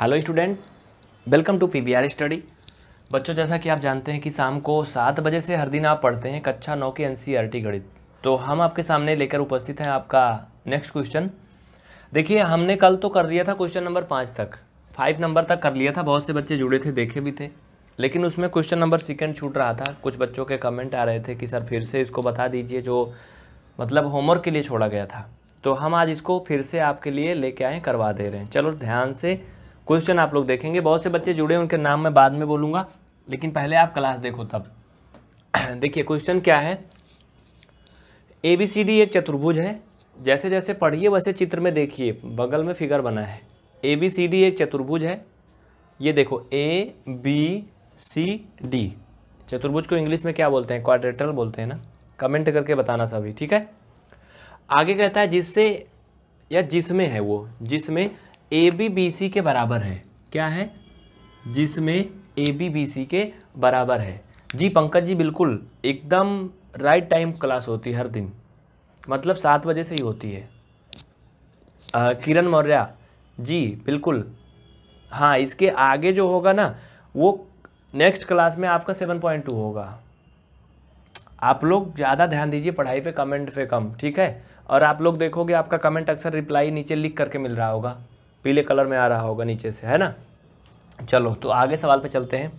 hello student welcome to P study बच्चों जैसा कि आप जानते हैं कि शाम को सात बजे से हर दिन आप पढ़ते हैं कक्षा नौ के एन e गणित तो हम आपके सामने लेकर उपस्थित हैं आपका नेक्स्ट क्वेश्चन देखिए हमने कल तो कर लिया था क्वेश्चन नंबर पाँच तक फाइव नंबर तक कर लिया था बहुत से बच्चे जुड़े थे देखे भी थे लेकिन उसमें क्वेश्चन नंबर सेकेंड छूट रहा था कुछ बच्चों के कमेंट आ रहे थे कि सर फिर से इसको बता दीजिए जो मतलब होमवर्क के लिए छोड़ा गया था तो हम आज इसको फिर से आपके लिए लेके आए करवा दे रहे हैं चलो ध्यान से क्वेश्चन आप लोग देखेंगे बहुत से बच्चे जुड़े उनके नाम मैं बाद में बोलूंगा लेकिन पहले आप क्लास देखो तब देखिए क्वेश्चन क्या है ए बी सी डी एक चतुर्भुज है जैसे जैसे पढ़िए वैसे चित्र में देखिए बगल में फिगर बना है ए बी सी डी एक चतुर्भुज है ये देखो ए बी सी डी चतुर्भुज को इंग्लिश में क्या बोलते हैं क्वाड्रेटरल बोलते हैं ना कमेंट करके बताना सभी ठीक है आगे कहता है जिससे या जिसमें है वो जिसमें ए बी बी सी के बराबर है क्या है जिसमें ए बी बी सी के बराबर है जी पंकज जी बिल्कुल एकदम राइट टाइम क्लास होती है हर दिन मतलब सात बजे से ही होती है किरण मौर्य जी बिल्कुल हाँ इसके आगे जो होगा ना वो नेक्स्ट क्लास में आपका सेवन पॉइंट टू होगा आप लोग ज़्यादा ध्यान दीजिए पढ़ाई पे कमेंट पे कम ठीक है और आप लोग देखोगे आपका कमेंट अक्सर रिप्लाई नीचे लिख करके मिल रहा होगा पीले कलर में आ रहा होगा नीचे से है ना चलो तो आगे सवाल पे चलते हैं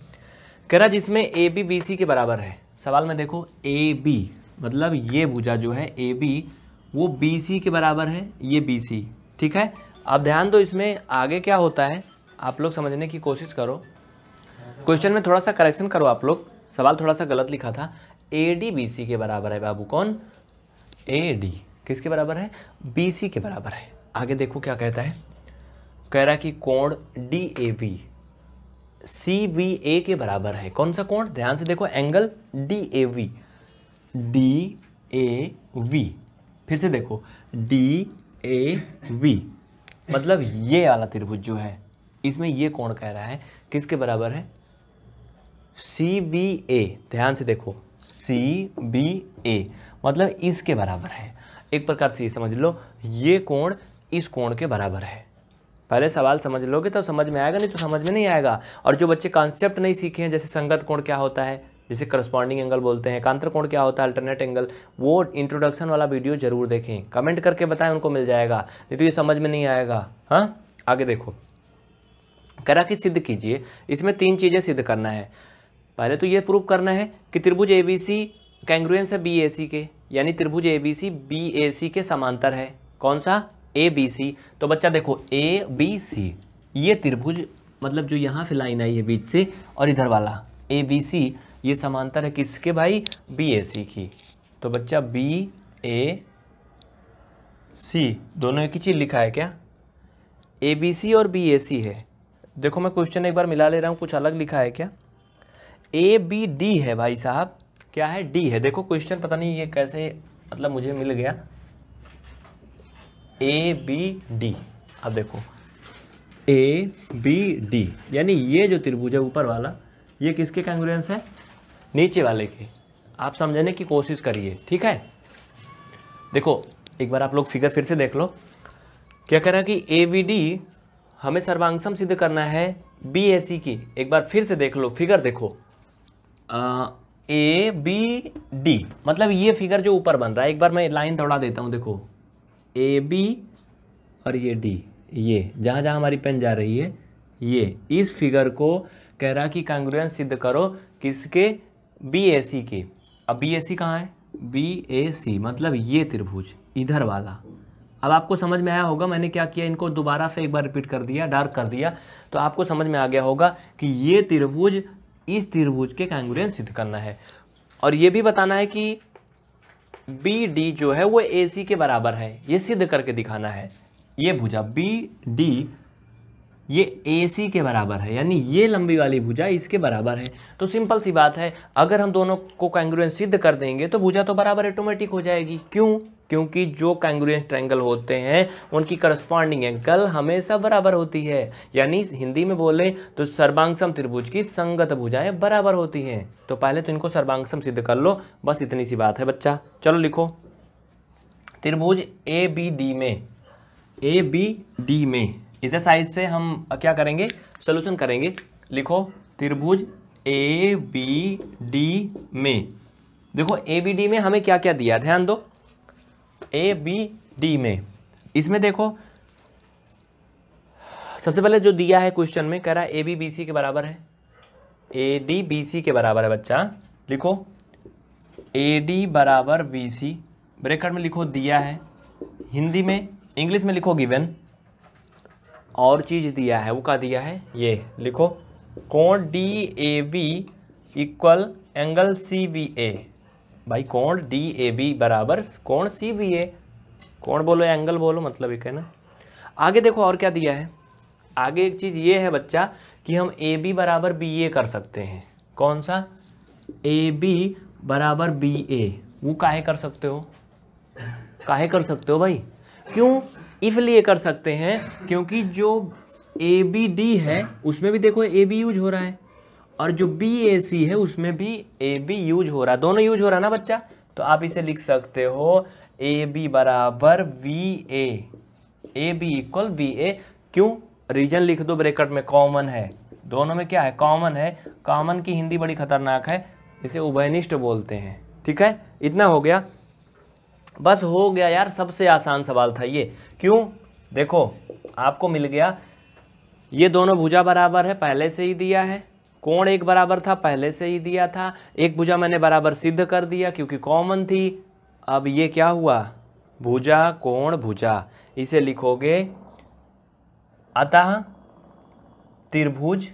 कह रहा जिसमें ए बी बी सी के बराबर है सवाल में देखो ए बी मतलब ये भुजा जो है ए बी वो बी सी के बराबर है ये बी सी ठीक है अब ध्यान दो इसमें आगे क्या होता है आप लोग समझने की कोशिश करो क्वेश्चन में थोड़ा सा करेक्शन करो आप लोग सवाल थोड़ा सा गलत लिखा था ए डी बी सी के बराबर है बाबू कौन ए डी किसके बराबर है बी सी के बराबर है आगे देखो क्या कहता है कह रहा है कि कोण D A B C B A के बराबर है कौन सा कोण ध्यान से देखो angle D A V D A V फिर से देखो डी ए वी मतलब ये वाला त्रिभुज जो है इसमें ये कोण कह रहा है किसके बराबर है सी बी ए ध्यान से देखो सी बी ए मतलब इसके बराबर है एक प्रकार से ये समझ लो ये कोण इस कोण के बराबर है पहले सवाल समझ लोगे तो समझ में आएगा नहीं तो समझ में नहीं आएगा और जो बच्चे कॉन्सेप्ट नहीं सीखे हैं जैसे संगत कोण क्या होता है जिसे करस्पॉन्डिंग एंगल बोलते हैं कांतर कोण क्या होता है अल्टरनेट एंगल वो इंट्रोडक्शन वाला वीडियो जरूर देखें कमेंट करके बताएं उनको मिल जाएगा नहीं तो ये समझ में नहीं आएगा हाँ आगे देखो करा कि सिद्ध कीजिए इसमें तीन चीज़ें सिद्ध करना है पहले तो ये प्रूव करना है कि त्रिभुज ए बी सी कैंग्रुएंस है बी ए सी के यानी त्रिभुज A B C B A C के समांतर है कौन सा ए बी सी तो बच्चा देखो ए बी सी ये त्रिभुज मतलब जो यहाँ से लाइन आई है बीच से और इधर वाला ए बी सी ये समांतर है किसके भाई बी ए सी की तो बच्चा बी ए सी दोनों एक ही चीज़ लिखा है क्या ए बी सी और बी ए सी है देखो मैं क्वेश्चन एक बार मिला ले रहा हूँ कुछ अलग लिखा है क्या ए बी डी है भाई साहब क्या है डी है देखो क्वेश्चन पता नहीं ये कैसे मतलब मुझे मिल गया ए बी डी अब देखो ए बी डी यानी ये जो त्रिभुज है ऊपर वाला ये किसके कैंगस है नीचे वाले के आप समझने की कोशिश करिए ठीक है देखो एक बार आप लोग फिगर फिर से देख लो क्या कह रहा कि ए बी डी हमें सर्वांगसम सिद्ध करना है बी ए सी की एक बार फिर से देख लो फिगर देखो आ, ए बी डी मतलब ये फिगर जो ऊपर बन रहा है एक बार मैं लाइन दौड़ा देता हूँ देखो ए बी और ये डी ये जहाँ जहाँ हमारी पेन जा रही है ये इस फिगर को कह रहा कि कांग्रेस सिद्ध करो किसके बी ए सी के अब बी ए सी कहाँ है बी ए सी मतलब ये त्रिभुज इधर वाला अब आपको समझ में आया होगा मैंने क्या किया इनको दोबारा से एक बार रिपीट कर दिया डार्क कर दिया तो आपको समझ में आ गया होगा कि ये त्रिभुज इस त्रिभुज के कांग्रुएंस सिद्ध करना है और ये भी बताना है कि बी डी जो है वो ए सी के बराबर है ये सिद्ध करके दिखाना है ये भुजा बी डी ये ए सी के बराबर है यानी ये लंबी वाली भुजा इसके बराबर है तो सिंपल सी बात है अगर हम दोनों को कैंग्रुएंस सिद्ध कर देंगे तो भुजा तो बराबर ऑटोमेटिक हो जाएगी क्यों क्योंकि जो कैंग्रुएंस ट्रैंगल होते हैं उनकी करस्पॉन्डिंग एंगल हमेशा बराबर होती है यानी हिंदी में बोले तो सर्वांगसम त्रिभुज की संगत भुजाएं बराबर होती हैं तो पहले तो इनको सर्वांगसम सिद्ध कर लो बस इतनी सी बात है बच्चा चलो लिखो त्रिभुज ए बी डी में ए बी डी में इधर साइड से हम क्या करेंगे सोल्यूशन करेंगे लिखो त्रिभुज ए बी डी में देखो ए बी डी में हमें क्या क्या दिया ध्यान दो ए बी डी में इसमें देखो सबसे पहले जो दिया है क्वेश्चन में कह रहा है ए बी बी सी के बराबर है ए डी बी सी के बराबर है बच्चा लिखो ए डी बराबर बी सी ब्रेकअट में लिखो दिया है हिंदी में इंग्लिश में लिखो गिवन और चीज़ दिया है वो का दिया है ये लिखो कौन D A B equal angle C B A भाई कोण डी ए बी बराबर कोण सी बी ए कोण बोलो एंगल बोलो मतलब एक है ना आगे देखो और क्या दिया है आगे एक चीज़ ये है बच्चा कि हम ए बी बराबर बी ए कर सकते हैं कौन सा ए बी बराबर बी ए वो काहे कर सकते हो काहे कर सकते हो भाई क्यों इसलिए कर सकते हैं क्योंकि जो ए बी डी है उसमें भी देखो ए बी यूज हो रहा है और जो बी ए सी है उसमें भी ए बी यूज हो रहा है दोनों यूज हो रहा है ना बच्चा तो आप इसे लिख सकते हो ए बी बराबर V A A B equal V A क्यों रीजन लिख दो ब्रेकट में कॉमन है दोनों में क्या है कॉमन है कॉमन की हिंदी बड़ी खतरनाक है इसे उभयनिष्ठ बोलते हैं ठीक है इतना हो गया बस हो गया यार सबसे आसान सवाल था ये क्यों देखो आपको मिल गया ये दोनों भुजा बराबर है पहले से ही दिया है कोण एक बराबर था पहले से ही दिया था एक भुजा मैंने बराबर सिद्ध कर दिया क्योंकि कॉमन थी अब ये क्या हुआ भुजा कोण भुजा इसे लिखोगे अतः त्रिभुज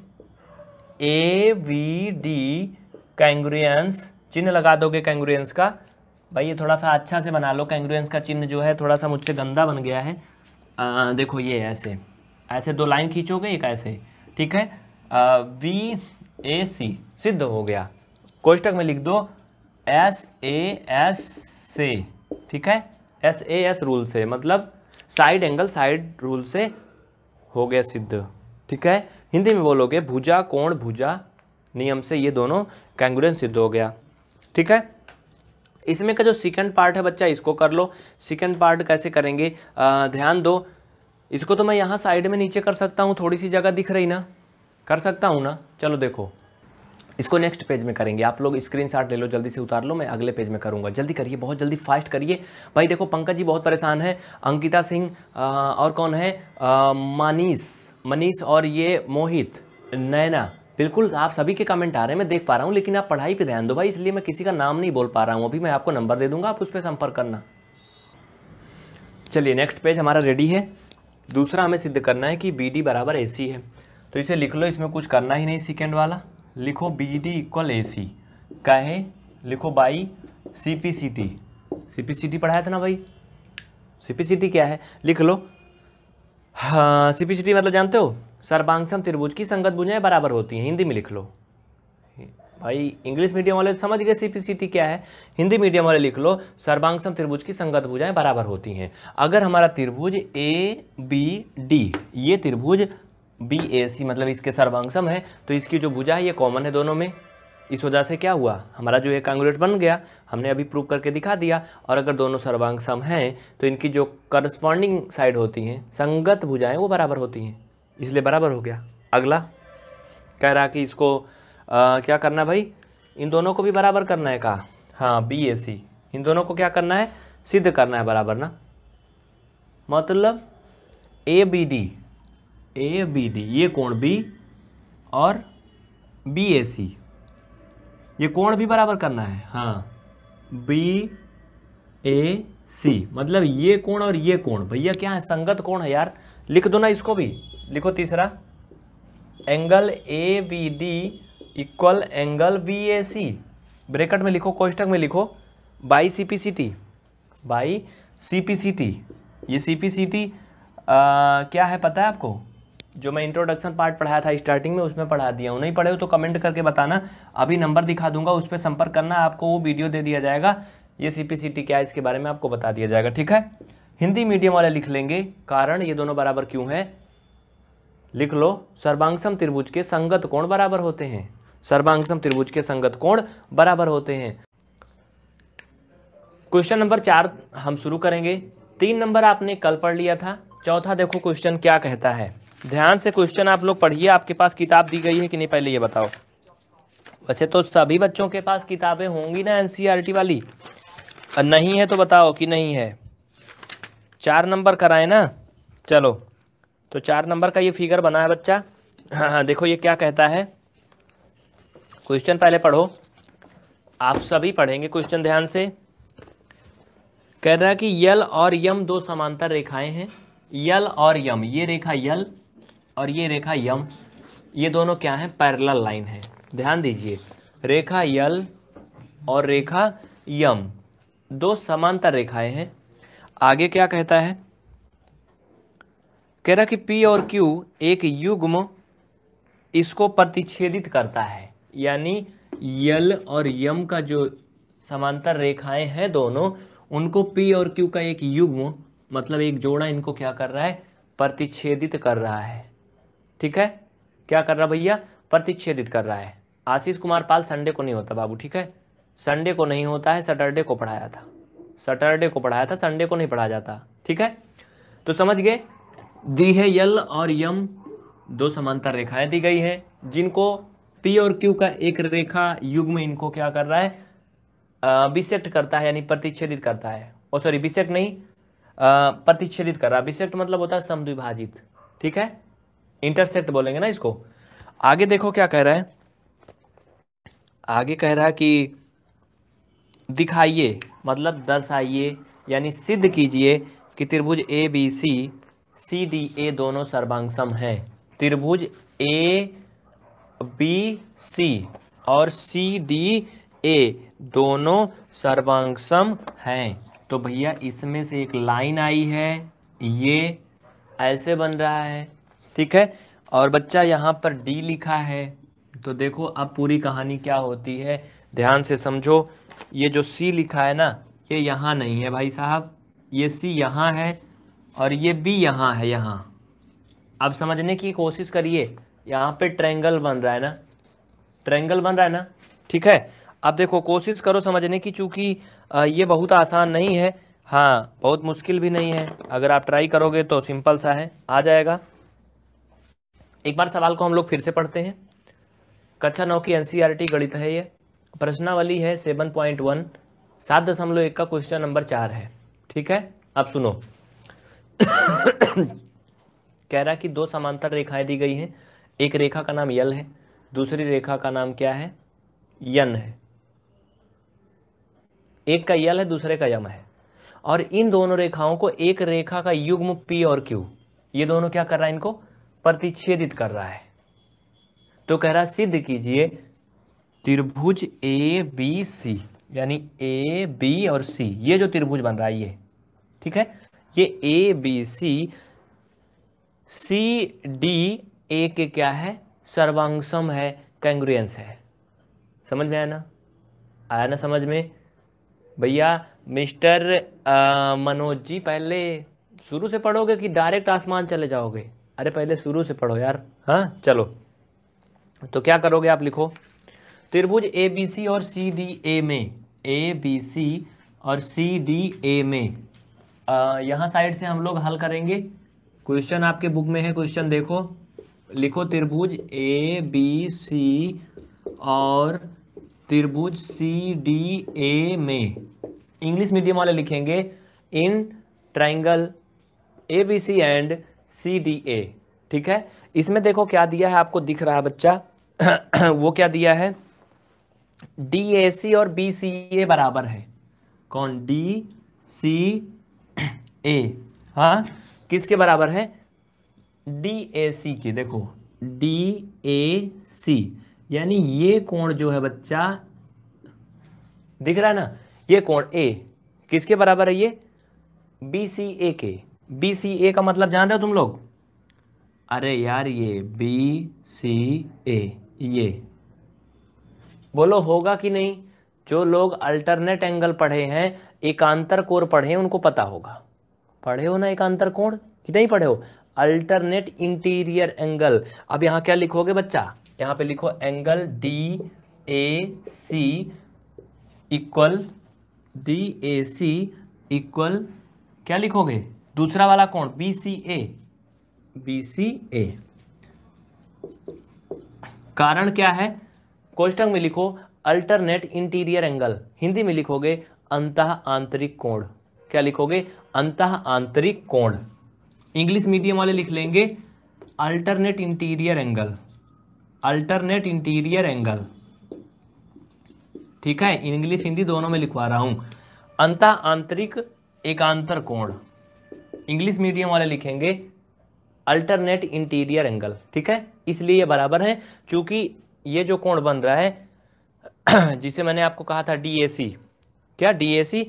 ए वी डी कैंग्रियंस चिन्ह लगा दोगे कैंग्रियंस का भाई ये थोड़ा सा अच्छा से बना लो कैंग्रियंस का चिन्ह जो है थोड़ा सा मुझसे गंदा बन गया है आ, देखो ये ऐसे ऐसे दो लाइन खींचोगे एक ऐसे ठीक है वी ए सी सिद्ध हो गया कोष्टक में लिख दो एस ए एस से ठीक है एस ए एस रूल से मतलब साइड एंगल साइड रूल से हो गया सिद्ध ठीक है हिंदी में बोलोगे भुजा कोण भुजा नियम से ये दोनों कैंगुरेंस सिद्ध हो गया ठीक है इसमें का जो सेकंड पार्ट है बच्चा इसको कर लो सेकंड पार्ट कैसे करेंगे आ, ध्यान दो इसको तो मैं यहाँ साइड में नीचे कर सकता हूँ थोड़ी सी जगह दिख रही ना कर सकता हूँ ना चलो देखो इसको नेक्स्ट पेज में करेंगे आप लोग स्क्रीन शॉट ले लो जल्दी से उतार लो मैं अगले पेज में करूँगा जल्दी करिए बहुत जल्दी फास्ट करिए भाई देखो पंकज जी बहुत परेशान है अंकिता सिंह और कौन है मनीष मनीष और ये मोहित नैना बिल्कुल आप सभी के कमेंट आ रहे हैं मैं देख पा रहा हूँ लेकिन आप पढ़ाई पे ध्यान दो भाई इसलिए मैं किसी का नाम नहीं बोल पा रहा हूँ अभी मैं आपको नंबर दे दूंगा आप उस पर संपर्क करना चलिए नेक्स्ट पेज हमारा रेडी है दूसरा हमें सिद्ध करना है कि बी डी बराबर ए सी है तो इसे लिख लो इसमें कुछ करना ही नहीं सिकेंड वाला लिखो B D equal A C कहे लिखो by C P C T C P C T पढ़ाया था ना भाई सी पी सी टी क्या है लिख लो हाँ सी पी सी टी मतलब जानते हो सर्वांगसम त्रिभुज की संगत भुजाएँ बराबर होती हैं हिंदी में लिख लो भाई इंग्लिश मीडियम वाले समझ गए सी सी पी टी क्या है हिंदी मीडियम वाले लिख लो सर्वांगसम त्रिभुज की संगत भुजाएं बराबर होती हैं अगर हमारा त्रिभुज ए बी डी ये त्रिभुज बी ए सी मतलब इसके सर्वांगसम है तो इसकी जो भुजा है ये कॉमन है दोनों में इस वजह से क्या हुआ हमारा जो ये कांग्रेट बन गया हमने अभी प्रूव करके दिखा दिया और अगर दोनों सर्वांगसम हैं तो इनकी जो करस्पॉन्डिंग साइड होती हैं संगत भुजाएं वो बराबर होती हैं इसलिए बराबर हो गया अगला कह रहा कि इसको आ, क्या करना भाई इन दोनों को भी बराबर करना है कहा हाँ बी ए सी इन दोनों को क्या करना है सिद्ध करना है बराबर ना मतलब A B D A B D ये कोण बी और बी ए सी ये कोण भी बराबर करना है हाँ बी ए सी मतलब ये कोण और ये कोण भैया क्या है संगत कोण है यार लिख दो ना इसको भी लिखो तीसरा angle A B D equal angle B A C bracket में लिखो कोष्टक में लिखो by C P C T by C P C T ये सी पी सी टी क्या है पता है आपको जो मैं इंट्रोडक्शन पार्ट पढ़ाया था स्टार्टिंग में उसमें पढ़ा दिया हूँ नहीं पढ़े हो तो कमेंट करके बताना अभी नंबर दिखा दूंगा उस पर संपर्क करना आपको वो वीडियो दे दिया जाएगा ये सी पी सी टी क्या है इसके बारे में आपको बता दिया जाएगा ठीक है हिंदी मीडियम वाले लिख लेंगे कारण ये दोनों बराबर क्यों है लिख लो सर्वांगसम त्रिभुज के संगत कोण बराबर होते हैं सर्वांगसम त्रिभुज के संगत कोण बराबर होते हैं क्वेश्चन नंबर चार हम शुरू करेंगे तीन नंबर आपने कल पढ़ लिया था चौथा देखो क्वेश्चन क्या कहता है ध्यान से क्वेश्चन आप लोग पढ़िए आपके पास किताब दी गई है कि नहीं पहले ये बताओ वैसे तो सभी बच्चों के पास किताबें होंगी ना एन e वाली नहीं है तो बताओ कि नहीं है चार नंबर कराए ना चलो तो चार नंबर का ये फिगर बना है बच्चा हाँ हाँ देखो ये क्या कहता है क्वेश्चन पहले पढ़ो आप सभी पढ़ेंगे क्वेश्चन ध्यान से कह रहा है कि यल और यम दो समांतर रेखाएं हैं यल और यम ये रेखा यल और ये रेखा यम ये दोनों क्या है पैरल लाइन है ध्यान दीजिए रेखा यल और रेखा यम दो समांतर रेखाएं हैं आगे क्या कहता है कह रहा कि पी और क्यू एक युग्म इसको प्रतिच्छेदित करता है यानी यल और यम का जो समांतर रेखाएं हैं दोनों उनको पी और क्यू का एक युग्म मतलब एक जोड़ा इनको क्या कर रहा है प्रतिच्छेदित कर रहा है ठीक है क्या कर रहा भैया प्रतिच्छेदित कर रहा है आशीष कुमार पाल संडे को नहीं होता बाबू ठीक है संडे को नहीं होता है सैटरडे को पढ़ाया था सैटरडे को पढ़ाया था संडे को नहीं पढ़ाया जाता ठीक है तो समझ गए दी है यल और यम दो समांतर रेखाएं दी गई है जिनको पी और क्यू का एक रेखा युग में इनको क्या कर रहा है बिसेक्ट करता है यानी प्रतिच्छेदित करता है और सॉरी बिसेक्ट नहीं प्रतिच्छेदित कर रहा है बिसेक्ट मतलब होता है समद्विभाजित ठीक है इंटरसेप्ट बोलेंगे ना इसको आगे देखो क्या कह रहा है आगे कह रहा है कि दिखाइए मतलब दर्शाइए यानी सिद्ध कीजिए कि त्रिभुज A B C C D ए दोनों सर्वांगसम हैं त्रिभुज ए बी सी और सी डी ए दोनों सर्वांगसम हैं तो भैया इसमें से एक लाइन आई है ये ऐसे बन रहा है ठीक है और बच्चा यहाँ पर डी लिखा है तो देखो अब पूरी कहानी क्या होती है ध्यान से समझो ये जो सी लिखा है ना ये यहाँ नहीं है भाई साहब ये सी यहाँ है और ये बी यहाँ है यहाँ अब समझने की कोशिश करिए यहाँ पे ट्रेंगल बन रहा है ना ट्रेंगल बन रहा है ना ठीक है अब देखो कोशिश करो समझने की चूँकि ये बहुत आसान नहीं है हाँ बहुत मुश्किल भी नहीं है अगर आप ट्राई करोगे तो सिंपल सा है आ जाएगा एक बार सवाल को हम लोग फिर से पढ़ते हैं कक्षा नौ की एनसीईआरटी e गणित है ये प्रश्नावली है सेवन पॉइंट वन सात दशमलव एक का क्वेश्चन नंबर चार है ठीक है अब सुनो कह रहा कि दो समांतर रेखाएं दी गई हैं एक रेखा का नाम यल है दूसरी रेखा का नाम क्या है यन है एक का यल है दूसरे का यम है और इन दोनों रेखाओं को एक रेखा का युग्म पी और क्यू ये दोनों क्या कर रहा है इनको प्रतिच्छेदित कर रहा है तो कह रहा सिद्ध कीजिए त्रिभुज ए बी सी यानी ए बी और सी ये जो त्रिभुज बन रहा है ये ठीक है ये ए बी सी सी डी ए के क्या है सर्वांगसम है कैंग्रियंस है समझ में आया ना आया ना समझ में भैया मिस्टर मनोज जी पहले शुरू से पढ़ोगे कि डायरेक्ट आसमान चले जाओगे अरे पहले शुरू से पढ़ो यार हाँ चलो तो क्या करोगे आप लिखो त्रिभुज ए बी सी और सी डी ए में ए बी सी और सी डी ए में यहाँ साइड से हम लोग हल करेंगे क्वेश्चन आपके बुक में है क्वेश्चन देखो लिखो त्रिभुज ए बी सी और त्रिभुज सी डी ए में इंग्लिश मीडियम वाले लिखेंगे in triangle A B C and C D A ठीक है इसमें देखो क्या दिया है आपको दिख रहा है बच्चा वो क्या दिया है डी ए सी और बी सी ए बराबर है कौन डी सी ए हा किसके बराबर है डी ए सी के देखो डी ए सी यानी ये कोण जो है बच्चा दिख रहा है ना ये कोण ए किसके बराबर है ये बी सी ए के बी सी ए का मतलब जान रहे हो तुम लोग अरे यार ये बी सी ए ये बोलो होगा कि नहीं जो लोग अल्टरनेट एंगल पढ़े हैं एकांतर कोण पढ़े हैं उनको पता होगा पढ़े हो ना एकांतर कोण कि नहीं पढ़े हो अल्टरनेट इंटीरियर एंगल अब यहाँ क्या लिखोगे बच्चा यहां पे लिखो angle D A C equal D A C equal क्या लिखोगे दूसरा वाला कौन बी सी ए बी सी ए कारण क्या है कोष्टक में लिखो अल्टरनेट इंटीरियर एंगल हिंदी में लिखोगे अंत आंतरिक कोण क्या लिखोगे अंत आंतरिक कोण इंग्लिश मीडियम वाले लिख लेंगे alternate interior angle alternate interior angle ठीक है इंग्लिश हिंदी दोनों में लिखवा रहा हूं अंत आंतरिक एकांतर कोण इंग्लिश मीडियम वाले लिखेंगे अल्टरनेट इंटीरियर एंगल ठीक है इसलिए ये बराबर है क्योंकि ये जो कोण बन रहा है जिसे मैंने आपको कहा था डी क्या डी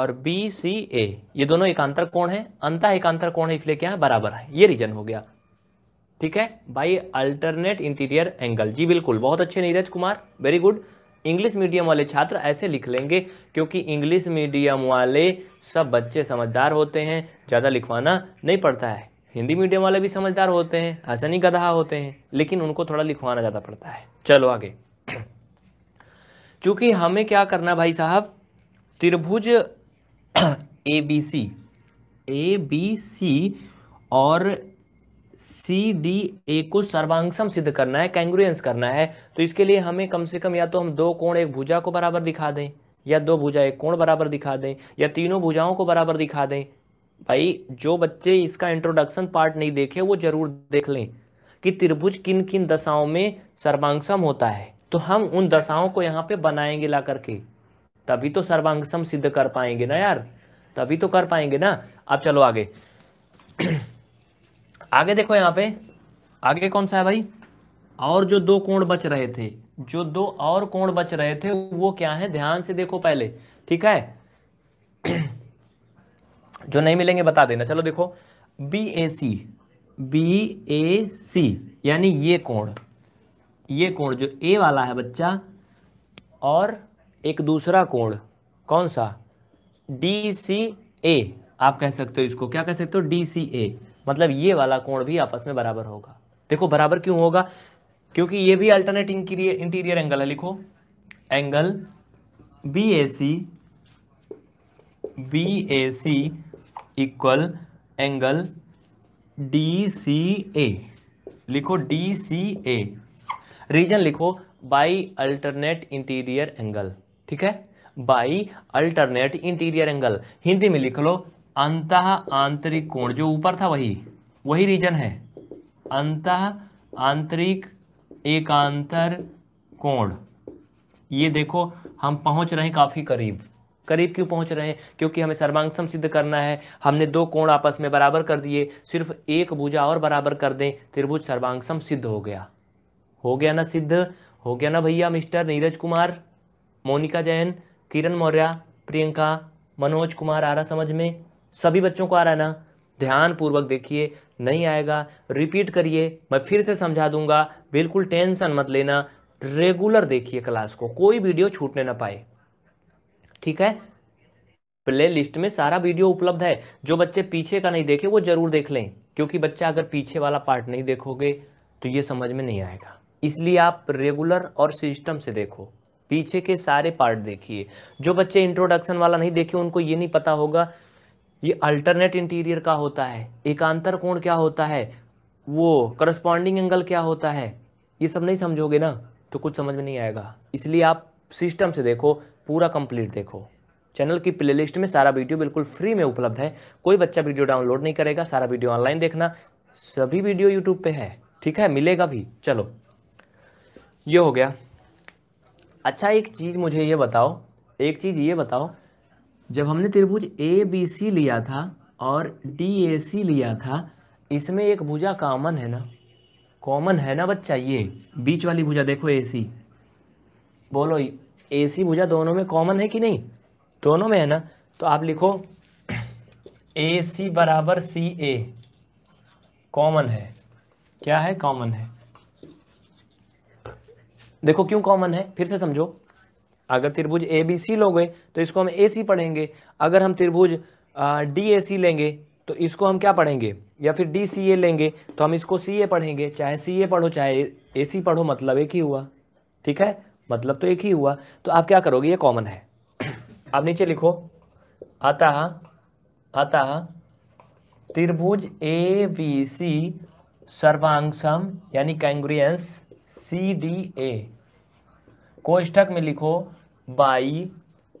और बी सी ए ये दोनों एकांतर कोण है अंतः एकांतर कोण है इसलिए क्या है बराबर है ये रीजन हो गया ठीक है बाई अल्टरनेट इंटीरियर एंगल जी बिल्कुल बहुत अच्छे Neeraj Kumar very good English medium वाले छात्र ऐसे लिख लेंगे क्योंकि इंग्लिश मीडियम वाले सब बच्चे समझदार होते हैं ज़्यादा लिखवाना नहीं पड़ता है हिंदी मीडियम वाले भी समझदार होते हैं ऐसा नहीं गधा होते हैं लेकिन उनको थोड़ा लिखवाना ज़्यादा पड़ता है चलो आगे चूँकि हमें क्या करना भाई साहब त्रिभुज A B C A B सी और सी डी ए को सर्वांगसम सिद्ध करना है कैंग्रुएंस करना है तो इसके लिए हमें कम से कम या तो हम दो कोण एक भुजा को बराबर दिखा दें या दो भुजा एक कोण बराबर दिखा दें या तीनों भुजाओं को बराबर दिखा दें भाई जो बच्चे इसका इंट्रोडक्शन पार्ट नहीं देखे वो जरूर देख लें कि त्रिभुज किन किन दशाओं में सर्वांगसम होता है तो हम उन दशाओं को यहाँ पे बनाएंगे ला करके तभी तो सर्वांगसम सिद्ध कर पाएंगे ना यार तभी तो कर पाएंगे ना अब चलो आगे आगे देखो यहाँ पे आगे कौन सा है भाई और जो दो कोण बच रहे थे जो दो और कोण बच रहे थे वो क्या है ध्यान से देखो पहले ठीक है जो नहीं मिलेंगे बता देना चलो देखो B A C B A सी यानी ये कोण ये कोण जो ए वाला है बच्चा और एक दूसरा कोण कौन सा डी सी ए आप कह सकते हो इसको क्या कह सकते हो डी सी ए मतलब ये वाला कोण भी आपस में बराबर होगा देखो बराबर क्यों होगा क्योंकि ये भी अल्टरनेट इंटीरियर इंटीरियर एंगल है लिखो angle B A C B A C equal angle D C A लिखो डी सी ए रीजन लिखो बाई अल्टरनेट इंटीरियर एंगल ठीक है by alternate interior angle Hindi में लिख लो अंत आंतरिक कोण जो ऊपर था वही वही रीजन है अंत आंतरिक एकांतर कोण ये देखो हम पहुंच रहे हैं काफ़ी करीब करीब क्यों पहुंच रहे हैं क्योंकि हमें सर्वांगसम सिद्ध करना है हमने दो कोण आपस में बराबर कर दिए सिर्फ एक भुजा और बराबर कर दें त्रिभुज सर्वांगसम सिद्ध हो गया हो गया ना सिद्ध हो गया ना भैया मिस्टर नीरज कुमार मोनिका जैन किरण मौर्या प्रियंका मनोज कुमार आ रहा समझ में सभी बच्चों को आ रहा है ना पूर्वक देखिए नहीं आएगा रिपीट करिए मैं फिर से समझा दूंगा बिल्कुल टेंशन मत लेना रेगुलर देखिए क्लास को कोई वीडियो छूटने ना पाए ठीक है प्ले लिस्ट में सारा वीडियो उपलब्ध है जो बच्चे पीछे का नहीं देखे वो जरूर देख लें क्योंकि बच्चा अगर पीछे वाला पार्ट नहीं देखोगे तो ये समझ में नहीं आएगा इसलिए आप रेगुलर और सिस्टम से देखो पीछे के सारे पार्ट देखिए जो बच्चे इंट्रोडक्शन वाला नहीं देखे उनको ये नहीं पता होगा ये अल्टरनेट इंटीरियर का होता है एकांतर कोण क्या होता है वो करस्पॉन्डिंग एंगल क्या होता है ये सब नहीं समझोगे ना तो कुछ समझ में नहीं आएगा इसलिए आप सिस्टम से देखो पूरा कंप्लीट देखो चैनल की प्लेलिस्ट में सारा वीडियो बिल्कुल फ्री में उपलब्ध है कोई बच्चा वीडियो डाउनलोड नहीं करेगा सारा वीडियो ऑनलाइन देखना सभी वीडियो यूट्यूब पे है ठीक है मिलेगा भी चलो ये हो गया अच्छा एक चीज़ मुझे ये बताओ एक चीज़ ये बताओ जब हमने त्रिभुज ए बी सी लिया था और डी ए सी लिया था इसमें एक भुजा कॉमन है ना कॉमन है ना बच्चा ये बीच वाली भुजा देखो ए सी बोलो ए सी भुजा दोनों में कॉमन है कि नहीं दोनों में है ना तो आप लिखो ए सी बराबर सी ए कॉमन है क्या है कॉमन है देखो क्यों कॉमन है फिर से समझो अगर त्रिभुज ए बी सी लोगे तो इसको हम ए सी पढ़ेंगे अगर हम त्रिभुज डी ए सी लेंगे तो इसको हम क्या पढ़ेंगे या फिर डी सी ए लेंगे तो हम इसको सी ए पढ़ेंगे चाहे सी ए पढ़ो चाहे ए सी पढ़ो मतलब एक ही हुआ ठीक है मतलब तो एक ही हुआ तो आप क्या करोगे ये कॉमन है आप नीचे लिखो अतः अतः त्रिभुज ए बी सी सर्वांगसम यानी कैंग्रियंस सी डी ए कोष्ठक में लिखो बाई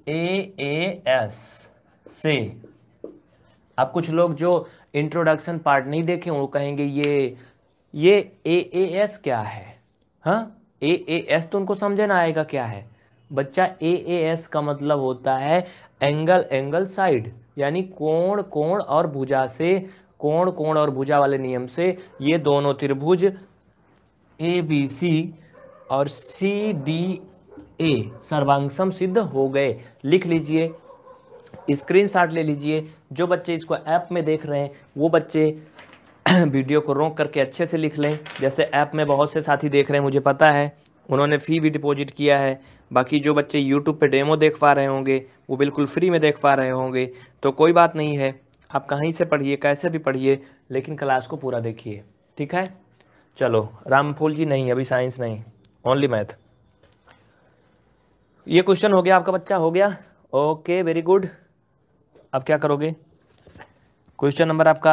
ए एस से अब कुछ लोग जो इंट्रोडक्शन पार्ट नहीं देखे वो कहेंगे ये ये ए एस क्या है हाँ ए एस तो उनको समझ ना आएगा क्या है बच्चा ए ए एस का मतलब होता है एंगल एंगल साइड यानी कोण कोण और भुजा से कोण कोण और भुजा वाले नियम से ये दोनों त्रिभुज ए बी सी और सी डी ए सर्वांगसम सिद्ध हो गए लिख लीजिए स्क्रीनशॉट ले लीजिए जो बच्चे इसको ऐप में देख रहे हैं वो बच्चे वीडियो को रोक करके अच्छे से लिख लें जैसे ऐप में बहुत से साथी देख रहे हैं मुझे पता है उन्होंने फ़ी भी डिपॉजिट किया है बाकी जो बच्चे यूट्यूब पे डेमो देख पा रहे होंगे वो बिल्कुल फ्री में देख पा रहे होंगे तो कोई बात नहीं है आप कहीं से पढ़िए कैसे भी पढ़िए लेकिन क्लास को पूरा देखिए ठीक है चलो रामफूल जी नहीं अभी साइंस नहीं ओनली मैथ ये क्वेश्चन हो गया आपका बच्चा हो गया ओके वेरी गुड अब क्या करोगे क्वेश्चन नंबर आपका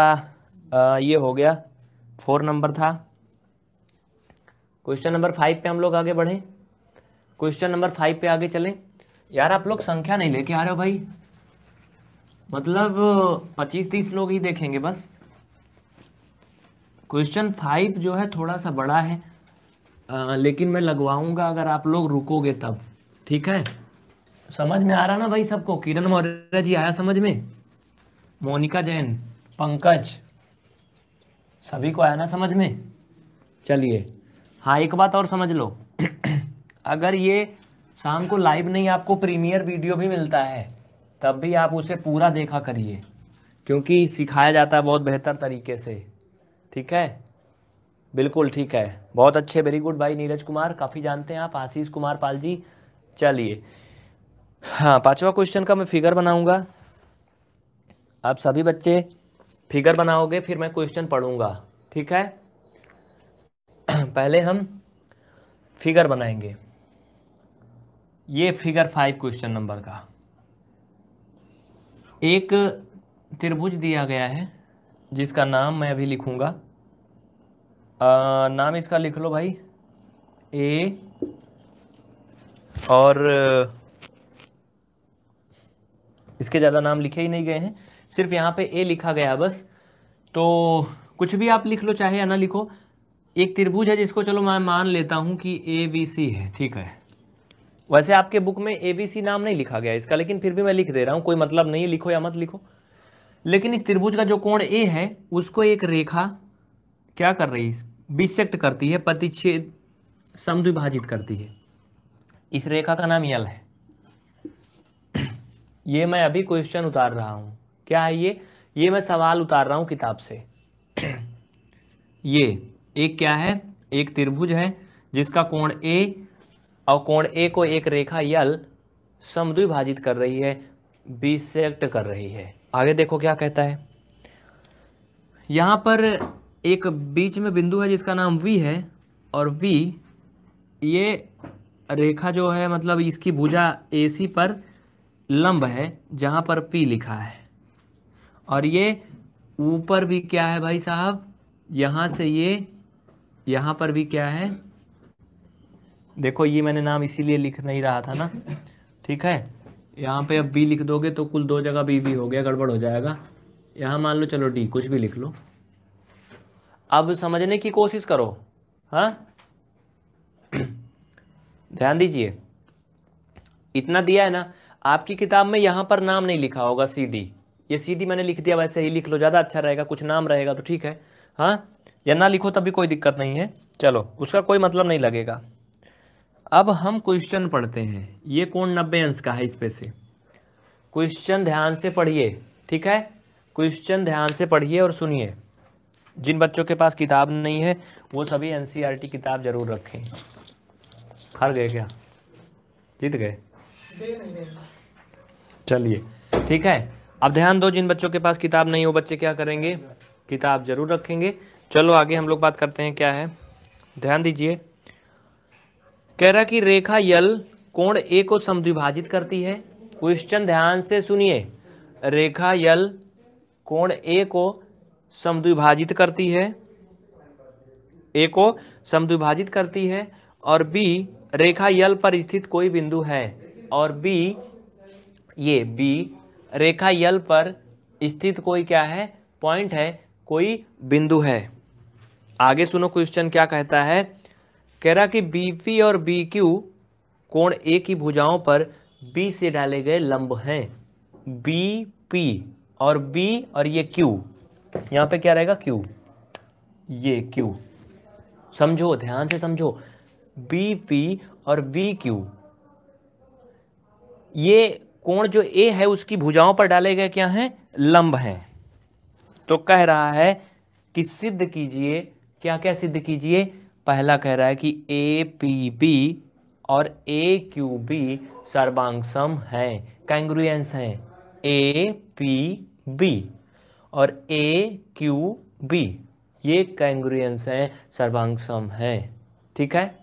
आ, ये हो गया फोर नंबर था क्वेश्चन नंबर फाइव पे हम लोग आगे बढ़े क्वेश्चन नंबर फाइव पे आगे चले यार आप लोग संख्या नहीं लेके आ रहे हो भाई मतलब पच्चीस तीस लोग ही देखेंगे बस क्वेश्चन फाइव जो है थोड़ा सा बड़ा है आ, लेकिन मैं लगवाऊंगा अगर आप लोग रुकोगे तब ठीक है समझ में आ रहा ना भाई सबको किरण मौर्य जी आया समझ में मोनिका जैन पंकज सभी को आया ना समझ में चलिए हाँ एक बात और समझ लो अगर ये शाम को लाइव नहीं आपको प्रीमियर वीडियो भी मिलता है तब भी आप उसे पूरा देखा करिए क्योंकि सिखाया जाता है बहुत बेहतर तरीके से ठीक है बिल्कुल ठीक है बहुत अच्छे वेरी गुड भाई नीरज कुमार काफ़ी जानते हैं आप आशीष कुमार पाल जी चलिए हाँ पांचवा क्वेश्चन का मैं फिगर बनाऊंगा आप सभी बच्चे फिगर बनाओगे फिर मैं क्वेश्चन पढ़ूंगा ठीक है पहले हम फिगर बनाएंगे ये फिगर फाइव क्वेश्चन नंबर का एक त्रिभुज दिया गया है जिसका नाम मैं अभी लिखूंगा आ, नाम इसका लिख लो भाई ए और इसके ज़्यादा नाम लिखे ही नहीं गए हैं सिर्फ यहाँ पे ए लिखा गया बस तो कुछ भी आप लिख लो चाहे या ना लिखो एक त्रिभुज है जिसको चलो मैं मान लेता हूँ कि ए बी सी है ठीक है वैसे आपके बुक में ए बी सी नाम नहीं लिखा गया इसका लेकिन फिर भी मैं लिख दे रहा हूँ कोई मतलब नहीं लिखो या मत लिखो लेकिन इस त्रिभुज का जो कोण ए है उसको एक रेखा क्या कर रही है बिसेक्ट करती है प्रतिच्छेद समद्विभाजित करती है इस रेखा का नाम यल है ये मैं अभी क्वेश्चन उतार रहा हूँ क्या है ये ये मैं सवाल उतार रहा हूँ किताब से ये एक क्या है एक त्रिभुज है जिसका कोण ए और कोण ए को एक रेखा यल समद्विभाजित कर रही है बीसेक्ट कर रही है आगे देखो क्या कहता है यहाँ पर एक बीच में बिंदु है जिसका नाम वी है और वी ये रेखा जो है मतलब इसकी भुजा सी पर लंब है जहाँ पर पी लिखा है और ये ऊपर भी क्या है भाई साहब यहाँ से ये यहाँ पर भी क्या है देखो ये मैंने नाम इसीलिए लिख नहीं रहा था ना ठीक है यहाँ पे अब बी लिख दोगे तो कुल दो जगह बी भी हो गया गड़बड़ हो जाएगा यहाँ मान लो चलो डी कुछ भी लिख लो अब समझने की कोशिश करो हाँ ध्यान दीजिए इतना दिया है ना आपकी किताब में यहाँ पर नाम नहीं लिखा होगा सीडी ये सीडी मैंने लिख दिया वैसे ही लिख लो ज़्यादा अच्छा रहेगा कुछ नाम रहेगा तो ठीक है हाँ या ना लिखो तभी कोई दिक्कत नहीं है चलो उसका कोई मतलब नहीं लगेगा अब हम क्वेश्चन पढ़ते हैं ये कौन नब्बे अंश का है इस पे से क्वेश्चन ध्यान से पढ़िए ठीक है क्वेश्चन ध्यान से पढ़िए और सुनिए जिन बच्चों के पास किताब नहीं है वो सभी एनसीईआरटी e किताब ज़रूर रखें हार गए क्या जीत गए चलिए ठीक है अब ध्यान दो जिन बच्चों के पास किताब नहीं हो बच्चे क्या करेंगे किताब जरूर रखेंगे चलो आगे हम लोग बात करते हैं क्या है ध्यान दीजिए कह रहा कि रेखा यल कोण ए को समद्विभाजित करती है क्वेश्चन ध्यान से सुनिए रेखा यल कोण ए को समद्विभाजित करती है ए को समद्विभाजित करती है और बी रेखा यल पर स्थित कोई बिंदु है और बी ये बी रेखा यल पर स्थित कोई क्या है पॉइंट है कोई बिंदु है आगे सुनो क्वेश्चन क्या कहता है कह रहा कि बी और बी क्यू कोण ए की भुजाओं पर बी से डाले गए लंब हैं बी पी और बी और ये क्यू यहाँ पे क्या रहेगा क्यू ये क्यू समझो ध्यान से समझो बी पी और बी क्यू ये कोण जो ए है उसकी भुजाओं पर डाले गए क्या हैं लंब हैं तो कह रहा है कि सिद्ध कीजिए क्या क्या सिद्ध कीजिए पहला कह रहा है कि ए पी बी और ए क्यू बी सर्वांगसम है हैं कैंग्रुएंस हैं ए पी बी और ए क्यू बी ये कैंग्रुएंस हैं सर्वांगसम है हैं ठीक है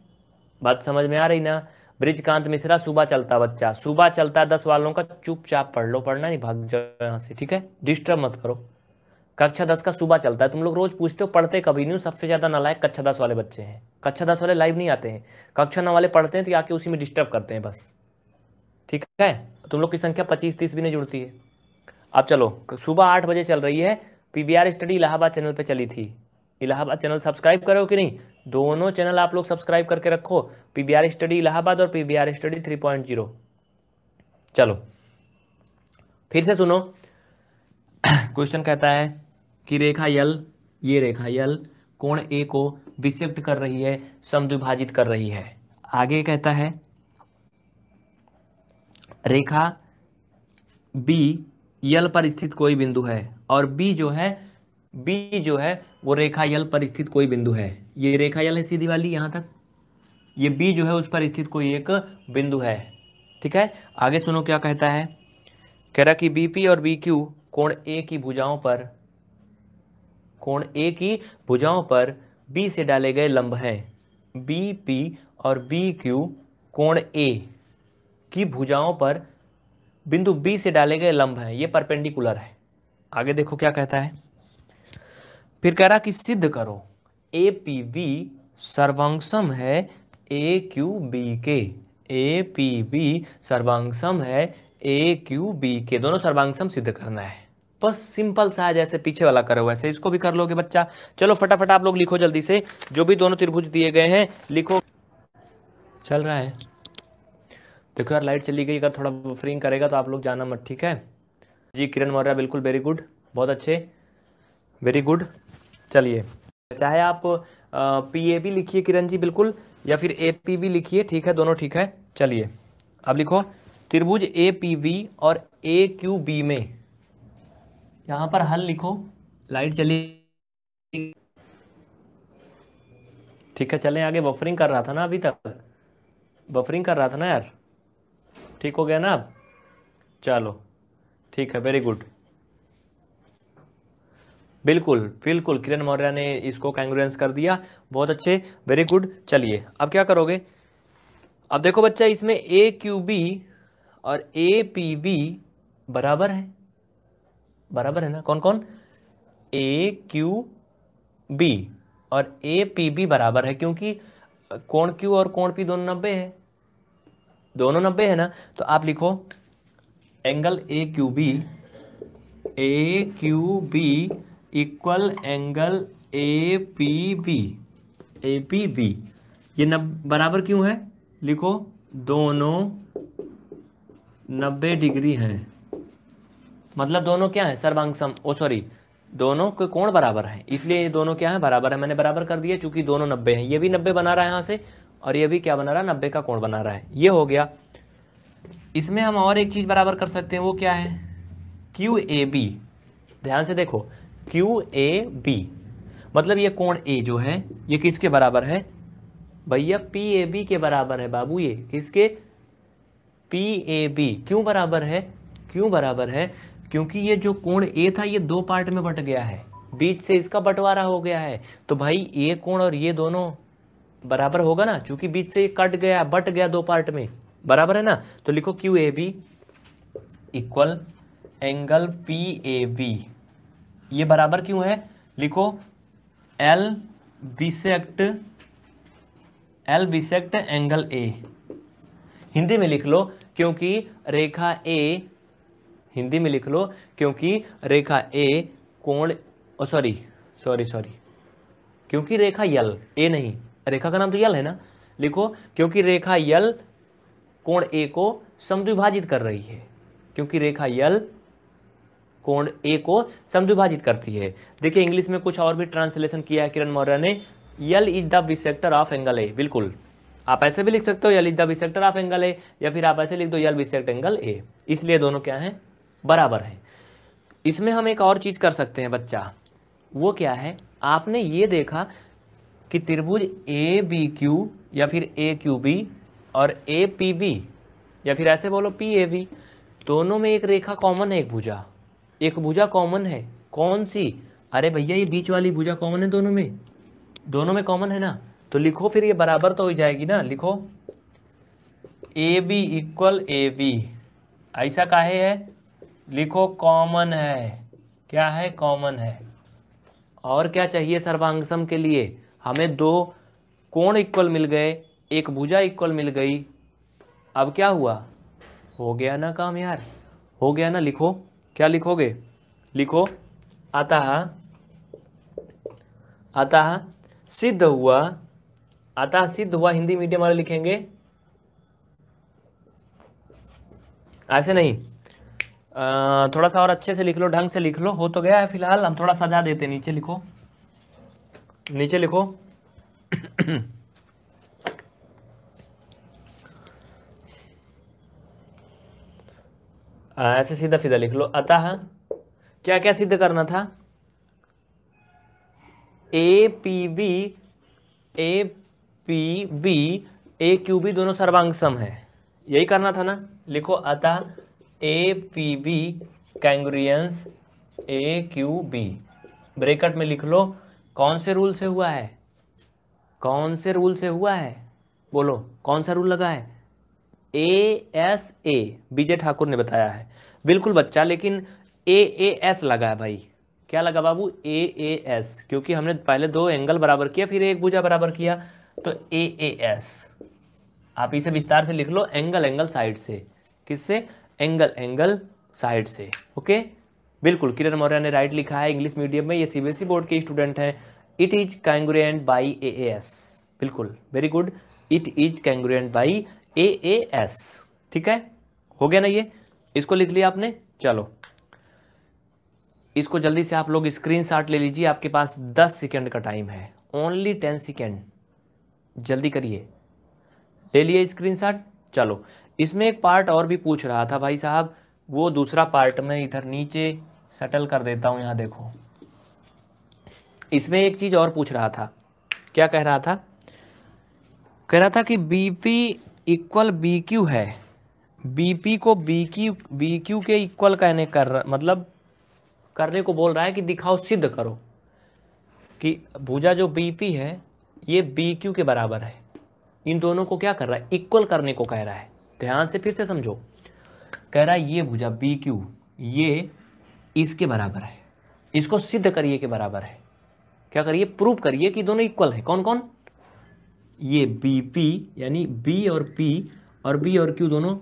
बात समझ में आ रही ना ब्रिजकांत मिश्रा सुबह चलता बच्चा सुबह चलता दस वालों का चुपचाप पढ़ लो पढ़ना नहीं भाग जाओ यहाँ से ठीक है डिस्टर्ब मत करो कक्षा दस का सुबह चलता है तुम लोग रोज पूछते हो पढ़ते कभी नहीं सबसे ज़्यादा नालायक कक्षा दस वाले बच्चे हैं कक्षा दस वाले लाइव नहीं आते हैं कक्षा नौ वाले पढ़ते हैं तो आके उसी में डिस्टर्ब करते हैं बस ठीक है तुम लोग की संख्या पच्चीस तीस भी नहीं जुड़ती है अब चलो सुबह आठ बजे चल रही है पीवीआर स्टडी इलाहाबाद चैनल पर चली थी इलाहाबाद चैनल सब्सक्राइब करो कि नहीं दोनों चैनल आप लोग सब्सक्राइब करके रखो पीबीआर स्टडी इलाहाबाद और PBR study three point zero चलो फिर से सुनो क्वेश्चन कहता है कि रेखा यल ये रेखा यल कोण ए को विशिप्ट कर रही है समद्विभाजित कर रही है आगे कहता है रेखा बी यल पर स्थित कोई बिंदु है और बी जो है बी जो है वो यल पर स्थित कोई बिंदु है ये रेखा यल है सीधी वाली यहाँ तक ये बी जो है उस पर स्थित कोई एक बिंदु है ठीक है आगे सुनो क्या कहता है कह रहा कि बीपी और बी क्यू कोण ए की भुजाओं पर कोण ए की भुजाओं पर बी से डाले गए लंब हैं बी पी और बी क्यू कोण ए की भुजाओं पर बिंदु बी से डाले गए लंब हैं ये परपेंडिकुलर है आगे देखो क्या कहता है फिर कह रहा कि सिद्ध करो ए पी बी सर्वांगसम है ए क्यू बी के ए पी बी सर्वांगसम है ए क्यू बी के दोनों सर्वांगसम सिद्ध करना है बस सिंपल सा है जैसे पीछे वाला करो वैसे इसको भी कर लोगे बच्चा चलो फटाफट आप लोग लिखो जल्दी से जो भी दोनों त्रिभुज दिए गए हैं लिखो चल रहा है देखो यार लाइट चली गई अगर थोड़ा बफरिंग करेगा तो आप लोग जाना मत ठीक है जी किरण मौर्य बिल्कुल वेरी गुड बहुत अच्छे वेरी गुड चलिए चाहे आप पी ए भी लिखिए किरण जी बिल्कुल या फिर ए पी भी लिखिए ठीक है दोनों ठीक है चलिए अब लिखो त्रिभुज ए पी वी और ए क्यू बी में यहाँ पर हल लिखो लाइट चली ठीक है चलें आगे बफरिंग कर रहा था ना अभी तक बफरिंग कर रहा था ना यार ठीक हो गया ना अब चलो ठीक है वेरी गुड बिल्कुल बिल्कुल किरण मौर्य ने इसको कैंग्रेंस कर दिया बहुत अच्छे वेरी गुड चलिए अब क्या करोगे अब देखो बच्चा इसमें ए क्यू बी और ए पी बी बराबर है बराबर है ना कौन कौन ए क्यू बी और ए पी बी बराबर है क्योंकि कोण क्यू और कोण पी दोनों नब्बे है दोनों नब्बे है ना तो आप लिखो angle A Q B A Q B equal angle A P B A P B ये नब बराबर क्यों है लिखो दोनों नब्बे डिग्री हैं मतलब दोनों क्या है सर्वांग सम ओ सॉरी दोनों के कोण बराबर हैं इसलिए ये दोनों क्या है बराबर है मैंने बराबर कर दिया चूंकि दोनों नब्बे हैं ये भी नब्बे बना रहा है यहाँ से और ये भी क्या बना रहा है नब्बे का कोण बना रहा है ये हो गया इसमें हम और एक चीज़ बराबर कर सकते हैं वो क्या है क्यू ए बी ध्यान से देखो क्यू ए बी मतलब ये कोण ए जो है ये किसके बराबर है भैया पी ए बी के बराबर है बाबू ये किसके पी ए बी क्यों बराबर है क्यों बराबर है क्योंकि ये जो कोण ए था ये दो पार्ट में बट गया है बीच से इसका बंटवारा हो गया है तो भाई ये कोण और ये दोनों बराबर होगा ना चूंकि बीच से कट गया बट गया दो पार्ट में बराबर है ना तो लिखो Q A B equal angle P A B ये बराबर क्यों है लिखो L bisect L bisect angle A Hindi में लिख लो क्योंकि रेखा ए हिंदी में लिख लो क्योंकि रेखा ए कोण सॉरी सॉरी सॉरी क्योंकि रेखा यल ए नहीं रेखा का नाम तो यल है ना लिखो क्योंकि रेखा यल कोण ए को समद्विभाजित कर रही है क्योंकि रेखा यल कोण ए को समद्विभाजित करती है देखिए इंग्लिश में कुछ और भी ट्रांसलेशन किया है किरण मौर्य ने L is the bisector of angle A बिल्कुल आप ऐसे भी लिख सकते हो L is the bisector of angle A या फिर आप ऐसे लिख दो यल बिसेक्ट एंगल ए इसलिए दोनों क्या है बराबर है इसमें हम एक और चीज़ कर सकते हैं बच्चा वो क्या है आपने ये देखा कि त्रिभुज ए बी क्यू या फिर ए क्यू बी और ए पी बी या फिर ऐसे बोलो पी ए बी दोनों में एक रेखा कॉमन है एक भुजा एक भुजा कॉमन है कौन सी अरे भैया ये बीच वाली भुजा कॉमन है दोनों में दोनों में कॉमन है ना तो लिखो फिर ये बराबर तो हो जाएगी ना लिखो A B equal A B ऐसा काहे है लिखो कॉमन है क्या है कॉमन है और क्या चाहिए सर्वांगसम के लिए हमें दो कोण इक्वल मिल गए एक भुजा इक्वल मिल गई अब क्या हुआ हो गया ना काम यार हो गया ना लिखो क्या लिखोगे लिखो अतः अतः सिद्ध हुआ अतः सिद्ध हुआ हिंदी मीडियम वाले लिखेंगे ऐसे नहीं आ, थोड़ा सा और अच्छे से लिख लो ढंग से लिख लो हो तो गया है फिलहाल हम थोड़ा सजा देते नीचे लिखो नीचे लिखो आ, ऐसे सीधा फीधा लिख लो अतः क्या क्या सिद्ध करना था A P B A P B A Q B दोनों सर्वांग सम है यही करना था ना लिखो अतः A P B congruence A Q B bracket में लिख लो कौन से रूल से हुआ है कौन से रूल से हुआ है बोलो कौन सा रूल लगा है ए एस ए विजय ठाकुर ने बताया है बिल्कुल बच्चा लेकिन ए ए एस लगा है भाई क्या लगा बाबू ए ए एस क्योंकि हमने पहले दो एंगल बराबर किया फिर एक भुजा बराबर किया तो ए ए एस आप इसे विस्तार से लिख लो एंगल एंगल साइड से किससे एंगल एंगल साइड से ओके बिल्कुल किरण मौर्य ने राइट लिखा है इंग्लिश मीडियम में ये सीबीएसई बोर्ड e के स्टूडेंट हैं it is congruent by A S बिल्कुल very good it is congruent by A A S ठीक है हो गया ना ये इसको लिख लिया आपने चलो इसको जल्दी से आप लोग स्क्रीनशॉट ले लीजिए आपके पास दस सेकेंड का टाइम है ओनली टेन सेकेंड जल्दी करिए ले लिए स्क्रीनशॉट चलो इसमें एक पार्ट और भी पूछ रहा था भाई साहब वो दूसरा पार्ट मैं इधर नीचे सेटल कर देता हूँ यहाँ देखो इसमें एक चीज़ और पूछ रहा था क्या कह रहा था कह रहा था कि बीपी इक्वल बी क्यू है बी पी को बी क्यू बी क्यू के इक्वल कहने कर मतलब करने को बोल रहा है कि दिखाओ सिद्ध करो कि भुजा जो बी पी है ये बी क्यू के बराबर है इन दोनों को क्या कर रहा है इक्वल करने को कह रहा है ध्यान से फिर से समझो कह रहा है ये भुजा बी क्यू ये इसके बराबर है इसको सिद्ध करिए के बराबर है क्या करिए प्रूव करिए कि दोनों इक्वल है कौन कौन ये बी पी यानी बी और पी और बी और क्यू दोनों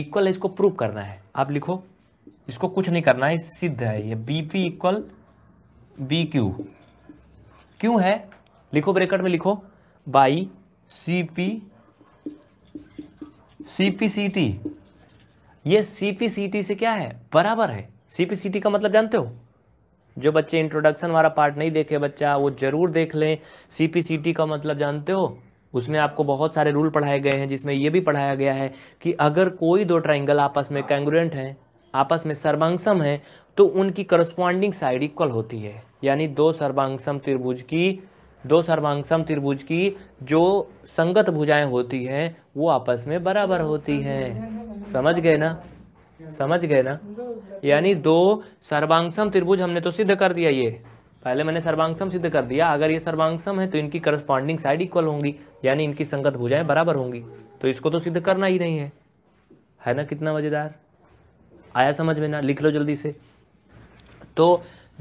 इक्वल है इसको प्रूव करना है आप लिखो इसको कुछ नहीं करना है सिद्ध है ये B P equal B Q क्यों है लिखो ब्रेकेट में लिखो by C P C P C T ये सी पी सी टी से क्या है बराबर है सी पी सी टी का मतलब जानते हो जो बच्चे इंट्रोडक्शन वाला पार्ट नहीं देखे बच्चा वो जरूर देख लें सी पी सी टी का मतलब जानते हो उसमें आपको बहुत सारे रूल पढ़ाए गए हैं जिसमें ये भी पढ़ाया गया है कि अगर कोई दो ट्राइंगल आपस में कैंगुरेंट हैं आपस में सर्वांगसम हैं तो उनकी करस्पॉन्डिंग साइड इक्वल होती है यानी दो सर्वांगसम त्रिभुज की दो सर्वांगसम त्रिभुज की जो संगत भुजाएं होती हैं वो आपस में बराबर होती हैं समझ गए ना समझ गए ना यानी दो सर्वांगसम त्रिभुज हमने तो सिद्ध कर दिया ये पहले मैंने सर्वांगसम सिद्ध कर दिया अगर ये सर्वांगसम है तो इनकी करस्पॉन्डिंग साइड इक्वल होंगी यानी इनकी संगत भुजाएं बराबर होंगी तो इसको तो सिद्ध करना ही नहीं है है ना कितना मज़ेदार आया समझ में ना लिख लो जल्दी से तो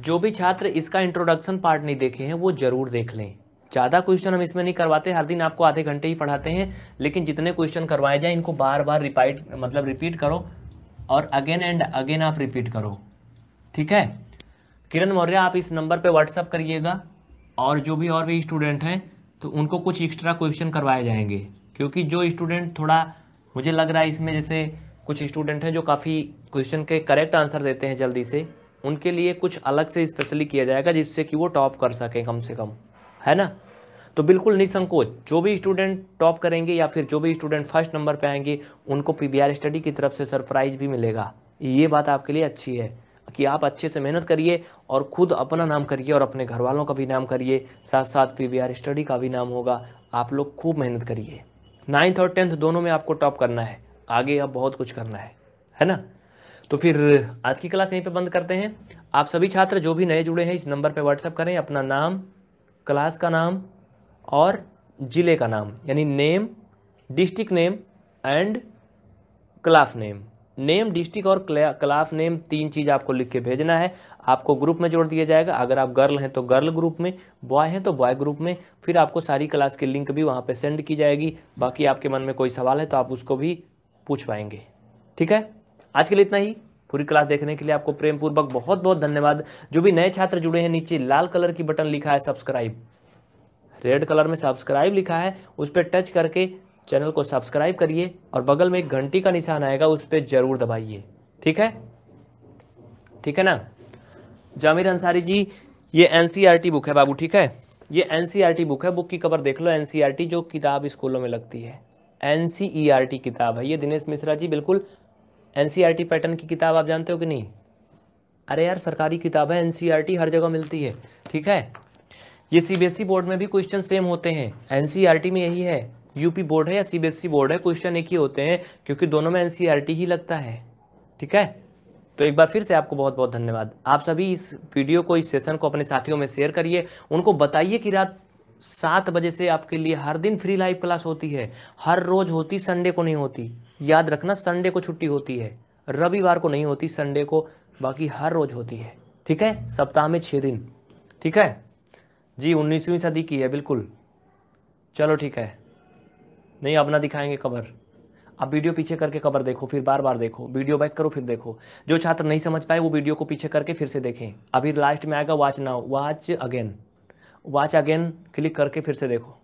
जो भी छात्र इसका इंट्रोडक्शन पार्ट नहीं देखे हैं वो ज़रूर देख लें ज़्यादा क्वेश्चन हम इसमें नहीं करवाते हर दिन आपको आधे घंटे ही पढ़ाते हैं लेकिन जितने क्वेश्चन करवाए जाएँ इनको बार बार रिपाइट मतलब रिपीट करो और अगेन एंड अगेन आप रिपीट करो ठीक है किरण मौर्य आप इस नंबर पे व्हाट्सअप करिएगा और जो भी और भी स्टूडेंट हैं तो उनको कुछ एक्स्ट्रा क्वेश्चन करवाए जाएंगे क्योंकि जो स्टूडेंट थोड़ा मुझे लग रहा है इसमें जैसे कुछ स्टूडेंट हैं जो काफ़ी क्वेश्चन के करेक्ट आंसर देते हैं जल्दी से उनके लिए कुछ अलग से स्पेशली किया जाएगा जिससे कि वो टॉप कर सकें कम से कम है ना तो बिल्कुल निसंकोच जो भी स्टूडेंट टॉप करेंगे या फिर जो भी स्टूडेंट फर्स्ट नंबर पे आएंगे उनको पीबीआर स्टडी की तरफ से सरप्राइज भी मिलेगा ये बात आपके लिए अच्छी है कि आप अच्छे से मेहनत करिए और खुद अपना नाम करिए और अपने घर वालों का भी नाम करिए साथ साथ पी स्टडी का भी नाम होगा आप लोग खूब मेहनत करिए नाइन्थ और टेंथ दोनों में आपको टॉप करना है आगे अब बहुत कुछ करना है है ना तो फिर आज की क्लास यहीं पे बंद करते हैं आप सभी छात्र जो भी नए जुड़े हैं इस नंबर पे व्हाट्सअप करें अपना नाम क्लास का नाम और ज़िले का नाम यानी name district name and class name name district और क्लास नेम तीन चीज़ आपको लिख के भेजना है आपको ग्रुप में जोड़ दिया जाएगा अगर आप गर्ल हैं तो गर्ल ग्रुप में बॉय हैं तो बॉय ग्रुप में फिर आपको सारी क्लास की लिंक भी वहां पे सेंड की जाएगी बाकी आपके मन में कोई सवाल है तो आप उसको भी पूछ पाएंगे ठीक है आज के लिए इतना ही पूरी क्लास देखने के लिए आपको प्रेम पूर्वक बहुत बहुत धन्यवाद जो भी नए छात्र जुड़े हैं नीचे लाल कलर की बटन लिखा है सब्सक्राइब रेड कलर में सब्सक्राइब लिखा है उस पर टच करके चैनल को सब्सक्राइब करिए और बगल में एक घंटी का निशान आएगा उस पर ज़रूर दबाइए ठीक है ठीक है ना जामिर अंसारी जी ये एन बुक e है बाबू ठीक है ये एन बुक e है बुक की कवर देख लो एन e जो किताब स्कूलों में लगती है एन किताब है ये दिनेश मिश्रा जी बिल्कुल एन पैटर्न की किताब आप जानते हो कि नहीं अरे यार सरकारी किताब है एन हर जगह मिलती है ठीक है ये सीबीएसई बोर्ड में भी क्वेश्चन सेम होते हैं एन में यही है यूपी बोर्ड है या सीबीएसई बोर्ड है क्वेश्चन एक ही होते हैं क्योंकि दोनों में एनसीईआरटी ही लगता है ठीक है तो एक बार फिर से आपको बहुत बहुत धन्यवाद आप सभी इस वीडियो को इस सेशन को अपने साथियों में शेयर करिए उनको बताइए कि रात सात बजे से आपके लिए हर दिन फ्री लाइव क्लास होती है हर रोज होती संडे को नहीं होती याद रखना संडे को छुट्टी होती है रविवार को नहीं होती संडे को बाकी हर रोज होती है ठीक है सप्ताह में छः दिन ठीक है जी उन्नीसवीं सदी की है बिल्कुल चलो ठीक है नहीं अब ना दिखाएंगे कबर अब वीडियो पीछे करके कबर देखो फिर बार बार देखो वीडियो बैक करो फिर देखो जो छात्र नहीं समझ पाए वो वीडियो को पीछे करके फिर से देखें अभी लास्ट में आएगा watch now watch again watch again click करके फिर से देखो